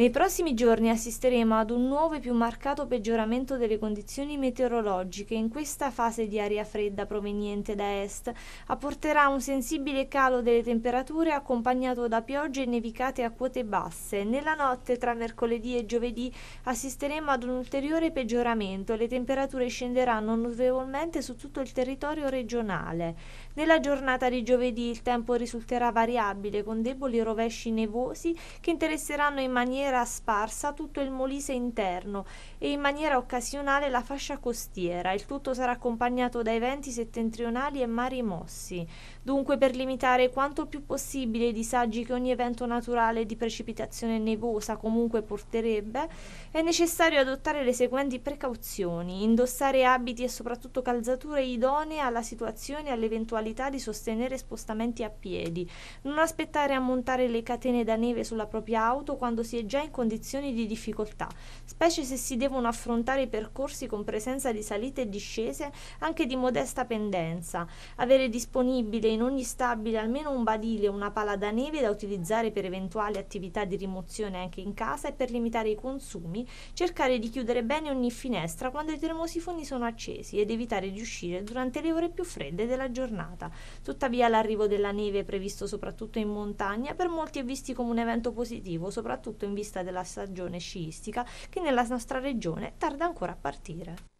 Nei prossimi giorni assisteremo ad un nuovo e più marcato peggioramento delle condizioni meteorologiche. In questa fase di aria fredda proveniente da est apporterà un sensibile calo delle temperature accompagnato da piogge e nevicate a quote basse. Nella notte tra mercoledì e giovedì assisteremo ad un ulteriore peggioramento. Le temperature scenderanno notevolmente su tutto il territorio regionale. Nella giornata di giovedì il tempo risulterà variabile con deboli rovesci nevosi che interesseranno in maniera era sparsa tutto il molise interno e in maniera occasionale la fascia costiera. Il tutto sarà accompagnato dai venti settentrionali e mari mossi. Dunque, per limitare quanto più possibile i disagi che ogni evento naturale di precipitazione nevosa comunque porterebbe, è necessario adottare le seguenti precauzioni: indossare abiti e soprattutto calzature idonee alla situazione e all'eventualità di sostenere spostamenti a piedi, non aspettare a montare le catene da neve sulla propria auto quando si è già in condizioni di difficoltà, specie se si devono affrontare i percorsi con presenza di salite e discese anche di modesta pendenza, avere disponibile in ogni stabile almeno un badile o una pala da neve da utilizzare per eventuali attività di rimozione anche in casa e per limitare i consumi, cercare di chiudere bene ogni finestra quando i termosifoni sono accesi ed evitare di uscire durante le ore più fredde della giornata. Tuttavia l'arrivo della neve è previsto soprattutto in montagna per molti è visto come un evento positivo, soprattutto in vista della stagione sciistica che nella nostra regione tarda ancora a partire.